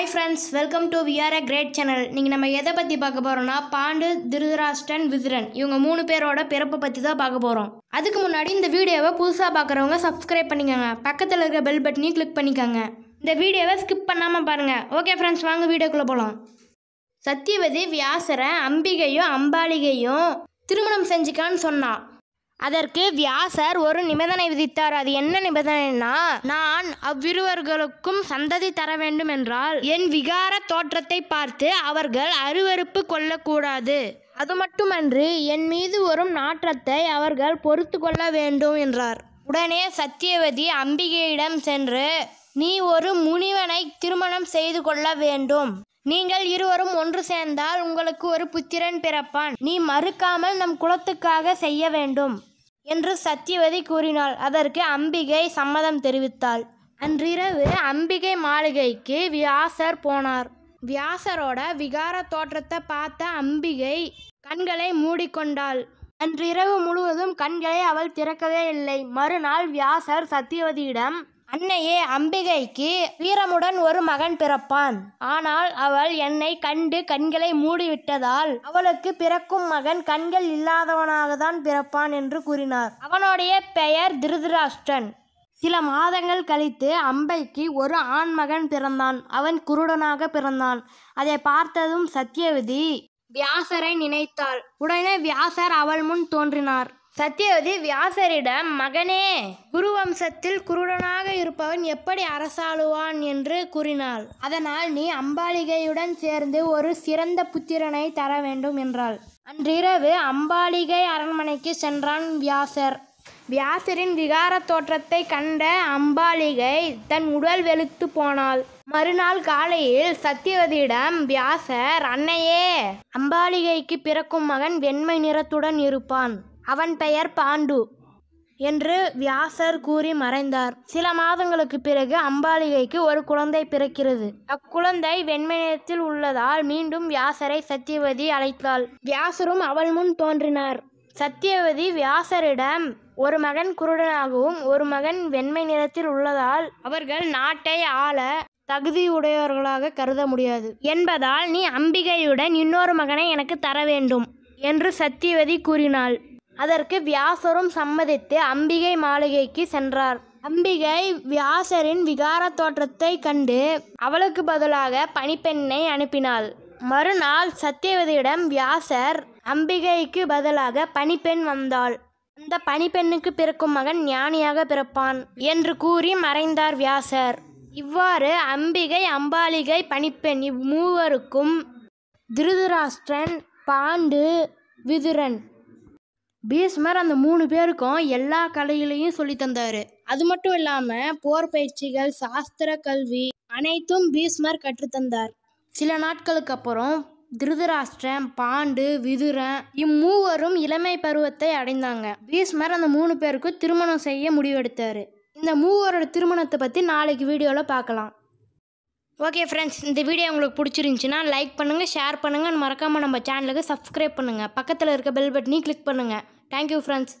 hi friends welcome to we are a great channel நீங்கள் நம்ம எதை பற்றி பார்க்க போகிறோம்னா பாண்டு திருதராஷ்டன் விதுரன் இவங்க மூணு பேரோட பிறப்பை பற்றி தான் பார்க்க போகிறோம் அதுக்கு முன்னாடி இந்த வீடியோவை புதுசாக பார்க்குறவங்க சப்ஸ்கிரைப் பண்ணிக்கோங்க பக்கத்தில் இருக்கிற பெல் பட்டனையும் கிளிக் பண்ணிக்கோங்க இந்த வீடியோவை ஸ்கிப் பண்ணாமல் பாருங்கள் ஓகே ஃப்ரெண்ட்ஸ் வாங்க வீடியோக்குள்ளே போகலாம் சத்தியவதி வியாசரை அம்பிகையும் அம்பாலிகையும் திருமணம் செஞ்சுக்கான்னு சொன்னான் அதற்கு வியாசர் ஒரு நிபந்தனை விதித்தார் அது என்ன நிபந்தனைனா நான் அவ்விருவர்களுக்கும் சந்ததி தர வேண்டும் என்றால் என் விகார தோற்றத்தை பார்த்து அவர்கள் அருவறுப்பு கொள்ளக்கூடாது அது மட்டுமன்று என் மீது வரும் நாற்றத்தை அவர்கள் பொறுத்து கொள்ள வேண்டும் என்றார் உடனே சத்தியவதி அம்பிகையிடம் சென்று நீ ஒரு முனிவனை திருமணம் செய்து கொள்ள வேண்டும் நீங்கள் இருவரும் ஒன்று சேர்ந்தால் உங்களுக்கு ஒரு புத்திரன் பிறப்பான் நீ மறுக்காமல் நம் குலத்துக்காக செய்ய வேண்டும் என்று சத்தியவதி கூறினாள் அதற்கு அம்பிகை சம்மதம் தெரிவித்தாள் அன்றிரவு அம்பிகை மாளிகைக்கு வியாசர் போனார் வியாசரோட விகார தோற்றத்தை பார்த்த அம்பிகை கண்களை மூடிக்கொண்டாள் அன்றிரவு முழுவதும் கண்களை அவள் திறக்கவே இல்லை மறுநாள் வியாசர் சத்தியவதியிடம் அன்னையே அம்பிகைக்கு வீரமுடன் ஒரு மகன் பிறப்பான் ஆனால் அவள் என்னை கண்டு கண்களை மூடிவிட்டதால் அவளுக்கு பிறக்கும் மகன் கண்கள் இல்லாதவனாகத்தான் பிறப்பான் என்று கூறினார் அவனுடைய பெயர் திருதராஷ்டன் சில மாதங்கள் கழித்து அம்பைக்கு ஒரு ஆண் மகன் பிறந்தான் அவன் குருடனாக பிறந்தான் அதை பார்த்ததும் சத்தியவதி வியாசரை நினைத்தாள் உடனே வியாசர் அவள் முன் தோன்றினார் சத்தியவதி வியாசரிடம் மகனே குருவம்சத்தில் குருடனாக இருப்பவன் எப்படி அரசாளுவான் என்று கூறினாள் அதனால் நீ அம்பாலிகையுடன் சேர்ந்து ஒரு சிறந்த புத்திரனை தர வேண்டும் என்றாள் அன்றிரவு அம்பாலிகை அரண்மனைக்கு சென்றான் வியாசர் வியாசரின் விகார தோற்றத்தை கண்ட அம்பாலிகை தன் உடல் வெளுத்து போனாள் மறுநாள் காலையில் சத்தியவதியிடம் வியாசர் அன்னையே அம்பாலிகைக்கு பிறக்கும் மகன் வெண்மை நிறத்துடன் இருப்பான் அவன் பெயர் பாண்டு என்று வியாசர் கூறி மறைந்தார் சில மாதங்களுக்கு பிறகு அம்பாலிகைக்கு ஒரு குழந்தை பிறக்கிறது அக்குழந்தை வெண்மையத்தில் உள்ளதால் மீண்டும் வியாசரை சத்தியவதி அழைத்தாள் வியாசரும் அவள் முன் தோன்றினார் சத்தியவதி வியாசரிடம் ஒரு மகன் குருடனாகவும் ஒரு மகன் வெண்மை நிறத்தில் உள்ளதால் அவர்கள் நாட்டை ஆள தகுதியுடையவர்களாக கருத முடியாது என்பதால் நீ அம்பிகையுடன் இன்னொரு மகனை எனக்கு தர வேண்டும் என்று சத்தியவதி கூறினாள் அதற்கு வியாசரும் சம்மதித்து அம்பிகை மாளிகைக்கு சென்றார் அம்பிகை வியாசரின் விகார தோற்றத்தை கண்டு அவளுக்கு பதிலாக பணிப்பெண்ணை அனுப்பினாள் மறுநாள் சத்தியவதியிடம் வியாசர் அம்பிகைக்கு பதிலாக பணிப்பெண் வந்தாள் அந்த பனிப்பெண்ணுக்கு பிறக்கும் மகன் ஞானியாக பிறப்பான் என்று கூறி மறைந்தார் வியாசர் இவ்வாறு அம்பிகை அம்பாலிகை பணிப்பெண் இவ்வூவருக்கும் திருதராஷ்டிரன் பாண்டு விதுரன் பீஷ்மர் அந்த மூணு பேருக்கும் எல்லா கலைகளையும் சொல்லி தந்தாரு அது மட்டும் இல்லாம போர் பயிற்சிகள் சாஸ்திர கல்வி அனைத்தும் பீஷ்மர் கற்றுத்தந்தார் சில நாட்களுக்கு அப்புறம் திருதராஷ்டிரம் பாண்டு விதுரன் இம்மூவரும் இளமை பருவத்தை அடைந்தாங்க பீஷ்மர் அந்த மூணு பேருக்கும் திருமணம் செய்ய முடிவெடுத்தாரு இந்த மூவரோட திருமணத்தை பற்றி நாளைக்கு வீடியோவில் பார்க்கலாம் ஓகே ஃப்ரெண்ட்ஸ் இந்த வீடியோ உங்களுக்கு பிடிச்சிருந்துச்சின்னா லைக் பண்ணுங்கள் ஷேர் பண்ணுங்கள் மறக்காமல் நம்ம சேனலுக்கு சப்ஸ்கிரைப் பண்ணுங்கள் பக்கத்தில் இருக்க பெல் பட்டனையும் கிளிக் பண்ணுங்கள் தேங்க்யூ ஃப்ரெண்ட்ஸ்